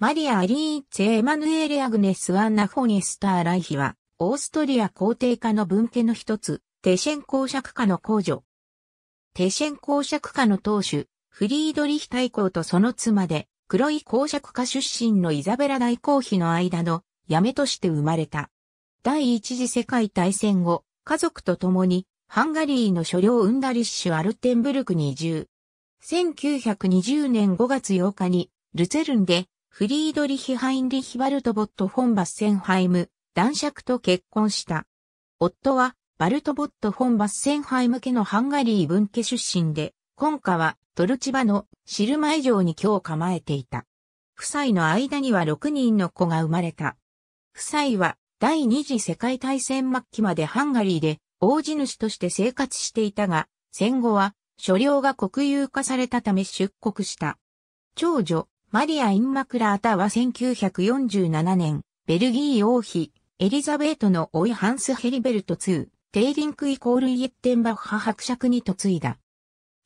マリア・アリーツ・エマヌエレ・アグネス・ワンナ・フォニスター・ライヒは、オーストリア皇帝家の分家の一つ、テシェン公爵家の公女。テシェン公爵家の当主、フリードリヒ大公とその妻で、黒い公爵家出身のイザベラ大公妃の間の、嫁として生まれた。第一次世界大戦後、家族と共に、ハンガリーの所領ウンダリッシュ・アルテンブルクに移住。1920年5月8日に、ルツェルンでフリードリヒ・ハインリヒ・バルトボット・フォン・バッセンハイム、男爵と結婚した。夫は、バルトボット・フォン・バッセンハイム家のハンガリー分家出身で、今家はドルチバのシルマイ城に今を構えていた。夫妻の間には6人の子が生まれた。夫妻は第二次世界大戦末期までハンガリーで大地主として生活していたが、戦後は所領が国有化されたため出国した。長女、マリア・インマクラータは1947年、ベルギー王妃、エリザベートのオいハンス・ヘリベルト2、テイリンクイコールイエッテンバッハ伯爵に嫁いだ。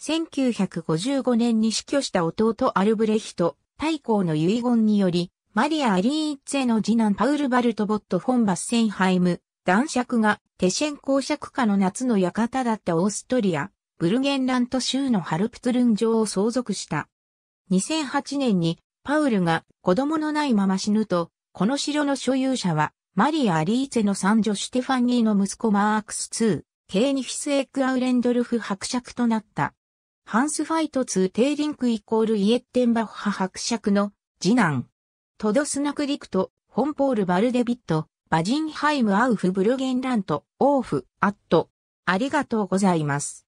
1955年に死去した弟アルブレヒト、大公の遺言により、マリア・アリーッツェの次男パウル・バルトボット・フォン・バッセンハイム、男爵がテシェン公爵家の夏の館だったオーストリア、ブルゲンラント州のハルプツルン城を相続した。2008年にパウルが子供のないまま死ぬと、この城の所有者は、マリア・アリーツェの三女シュテファニーの息子マークス2、ケーニフィス・エッグ・アウレンドルフ伯爵となった。ハンス・ファイト 2・ テーリンクイコール・イエッテンバッハ伯爵の次男。トドスナクリクト、ホンポール・バルデビット、バジンハイム・アウフ・ブルゲンラント、オーフ、アット。ありがとうございます。